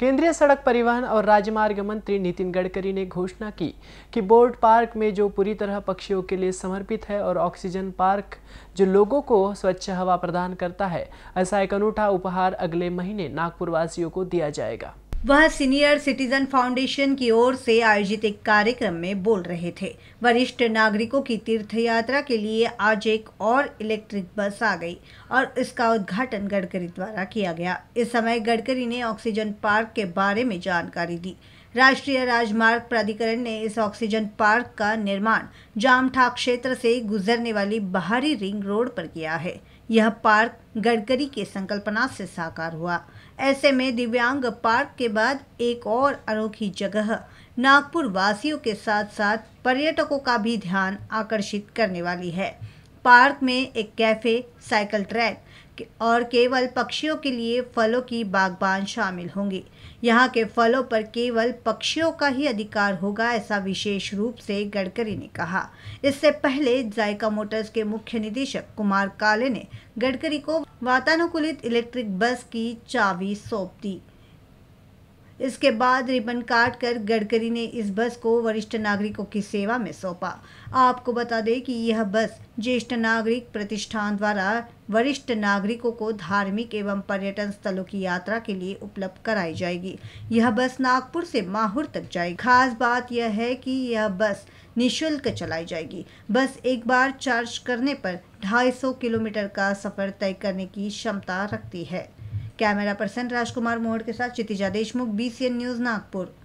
केंद्रीय सड़क परिवहन और राजमार्ग मंत्री नितिन गडकरी ने घोषणा की कि बोर्ड पार्क में जो पूरी तरह पक्षियों के लिए समर्पित है और ऑक्सीजन पार्क जो लोगों को स्वच्छ हवा प्रदान करता है ऐसा एक अनूठा उपहार अगले महीने नागपुर वासियों को दिया जाएगा वह सीनियर सिटीजन फाउंडेशन की ओर से आयोजित एक कार्यक्रम में बोल रहे थे वरिष्ठ नागरिकों की तीर्थ यात्रा के लिए आज एक और इलेक्ट्रिक बस आ गई और इसका उद्घाटन गडकरी द्वारा किया गया इस समय गडकरी ने ऑक्सीजन पार्क के बारे में जानकारी दी राष्ट्रीय राजमार्ग प्राधिकरण ने इस ऑक्सीजन पार्क का निर्माण जामठाक क्षेत्र से गुजरने वाली बाहरी रिंग रोड पर किया है यह पार्क गडकरी के संकल्पना से साकार हुआ ऐसे में दिव्यांग पार्क के बाद एक और अनोखी जगह नागपुर वासियों के साथ साथ पर्यटकों का भी ध्यान आकर्षित करने वाली है पार्क में एक कैफ़े साइकिल ट्रैक और केवल पक्षियों के लिए फलों की बागबान शामिल होंगे यहाँ के फलों पर केवल पक्षियों का ही अधिकार होगा ऐसा विशेष रूप से गडकरी ने कहा इससे पहले जायका मोटर्स के मुख्य निदेशक कुमार काले ने गडकरी को वातानुकूलित इलेक्ट्रिक बस की चाबी सौंप दी इसके बाद रिबन काट कर गडकरी ने इस बस को वरिष्ठ नागरिकों की सेवा में सौंपा आपको बता दें कि यह बस ज्येष्ठ नागरिक प्रतिष्ठान द्वारा वरिष्ठ नागरिकों को धार्मिक एवं पर्यटन स्थलों की यात्रा के लिए उपलब्ध कराई जाएगी यह बस नागपुर से माहौर तक जाएगी खास बात यह है कि यह बस निशुल्क चलाई जाएगी बस एक बार चार्ज करने पर 250 किलोमीटर का सफर तय करने की क्षमता रखती है कैमरा पर्सन राजकुमार मोहड़ के साथ क्षितिजा देशमुख बी न्यूज़ नागपुर